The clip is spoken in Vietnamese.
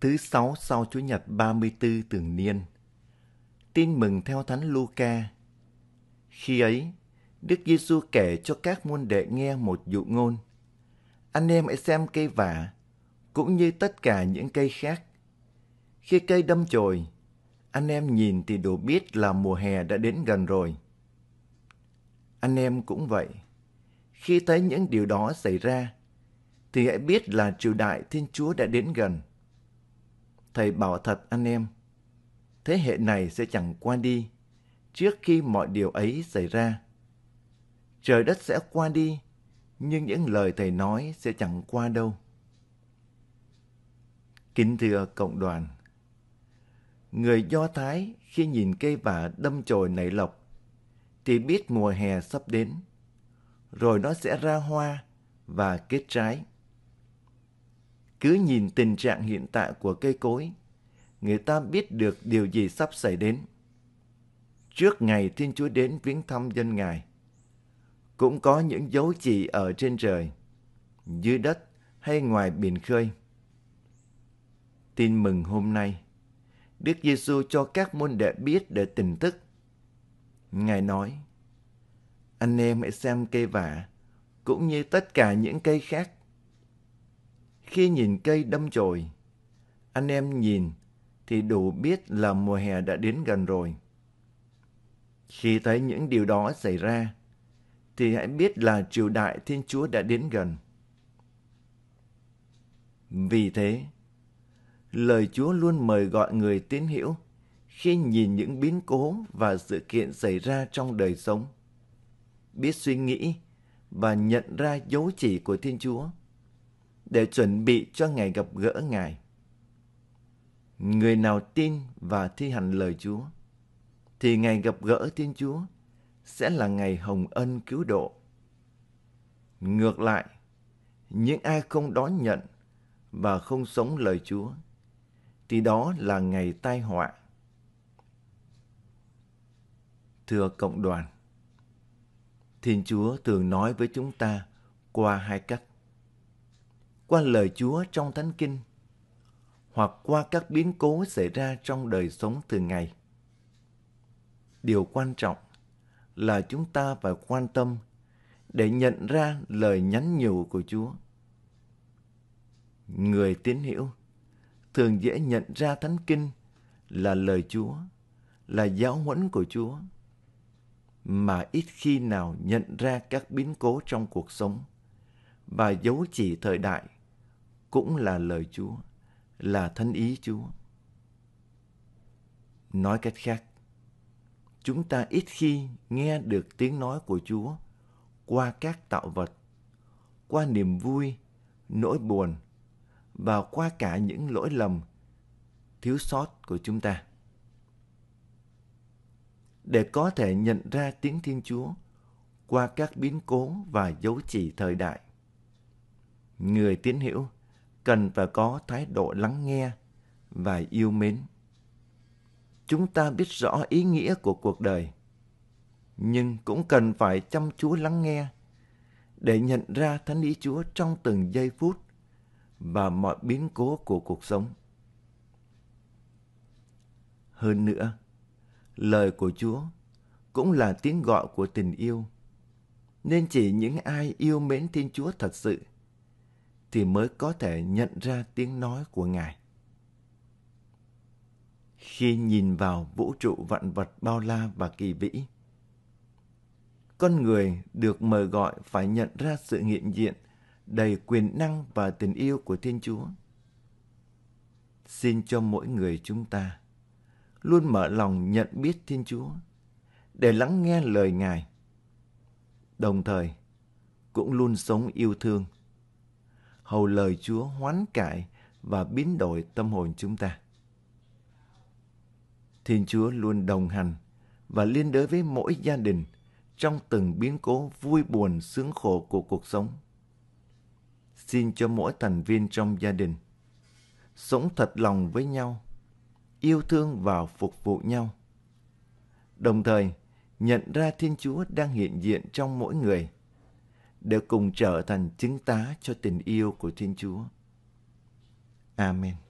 thứ sáu sau Chủ nhật 34 tường niên. Tin mừng theo Thánh Luca. Khi ấy, Đức Giêsu kể cho các môn đệ nghe một dụ ngôn. Anh em hãy xem cây vả, cũng như tất cả những cây khác. Khi cây đâm chồi, anh em nhìn thì đủ biết là mùa hè đã đến gần rồi. Anh em cũng vậy. Khi thấy những điều đó xảy ra, thì hãy biết là triều đại Thiên Chúa đã đến gần Thầy bảo thật anh em, thế hệ này sẽ chẳng qua đi trước khi mọi điều ấy xảy ra. Trời đất sẽ qua đi, nhưng những lời thầy nói sẽ chẳng qua đâu. Kính thưa cộng đoàn, người Do Thái khi nhìn cây vả đâm chồi nảy lộc thì biết mùa hè sắp đến, rồi nó sẽ ra hoa và kết trái. Cứ nhìn tình trạng hiện tại của cây cối, người ta biết được điều gì sắp xảy đến. Trước ngày Thiên Chúa đến viếng thăm dân Ngài, cũng có những dấu chỉ ở trên trời, dưới đất hay ngoài biển khơi. Tin mừng hôm nay, Đức Giêsu cho các môn đệ biết để tỉnh thức. Ngài nói, anh em hãy xem cây vả, cũng như tất cả những cây khác. Khi nhìn cây đâm chồi, anh em nhìn thì đủ biết là mùa hè đã đến gần rồi. Khi thấy những điều đó xảy ra, thì hãy biết là triều đại Thiên Chúa đã đến gần. Vì thế, lời Chúa luôn mời gọi người tín hiểu khi nhìn những biến cố và sự kiện xảy ra trong đời sống. Biết suy nghĩ và nhận ra dấu chỉ của Thiên Chúa để chuẩn bị cho ngày gặp gỡ Ngài. Người nào tin và thi hành lời Chúa, thì ngày gặp gỡ Thiên Chúa sẽ là ngày hồng ân cứu độ. Ngược lại, những ai không đón nhận và không sống lời Chúa, thì đó là ngày tai họa. Thưa cộng đoàn, Thiên Chúa thường nói với chúng ta qua hai cách qua lời Chúa trong Thánh Kinh hoặc qua các biến cố xảy ra trong đời sống thường ngày. Điều quan trọng là chúng ta phải quan tâm để nhận ra lời nhắn nhủ của Chúa. Người tín hiểu thường dễ nhận ra Thánh Kinh là lời Chúa, là giáo huấn của Chúa, mà ít khi nào nhận ra các biến cố trong cuộc sống và dấu chỉ thời đại – cũng là lời Chúa, là thân ý Chúa. Nói cách khác, chúng ta ít khi nghe được tiếng nói của Chúa qua các tạo vật, qua niềm vui, nỗi buồn và qua cả những lỗi lầm, thiếu sót của chúng ta. Để có thể nhận ra tiếng Thiên Chúa qua các biến cố và dấu chỉ thời đại, người tín hữu cần phải có thái độ lắng nghe và yêu mến. Chúng ta biết rõ ý nghĩa của cuộc đời, nhưng cũng cần phải chăm chú lắng nghe để nhận ra thánh ý Chúa trong từng giây phút và mọi biến cố của cuộc sống. Hơn nữa, lời của Chúa cũng là tiếng gọi của tình yêu. Nên chỉ những ai yêu mến Thiên Chúa thật sự thì mới có thể nhận ra tiếng nói của Ngài. Khi nhìn vào vũ trụ vạn vật bao la và kỳ vĩ, con người được mời gọi phải nhận ra sự hiện diện đầy quyền năng và tình yêu của Thiên Chúa. Xin cho mỗi người chúng ta luôn mở lòng nhận biết Thiên Chúa để lắng nghe lời Ngài. Đồng thời, cũng luôn sống yêu thương hầu lời Chúa hoán cải và biến đổi tâm hồn chúng ta. Thiên Chúa luôn đồng hành và liên đới với mỗi gia đình trong từng biến cố vui buồn sướng khổ của cuộc sống. Xin cho mỗi thành viên trong gia đình sống thật lòng với nhau, yêu thương và phục vụ nhau. Đồng thời, nhận ra Thiên Chúa đang hiện diện trong mỗi người – để cùng trở thành chứng tá cho tình yêu của Thiên Chúa. Amen.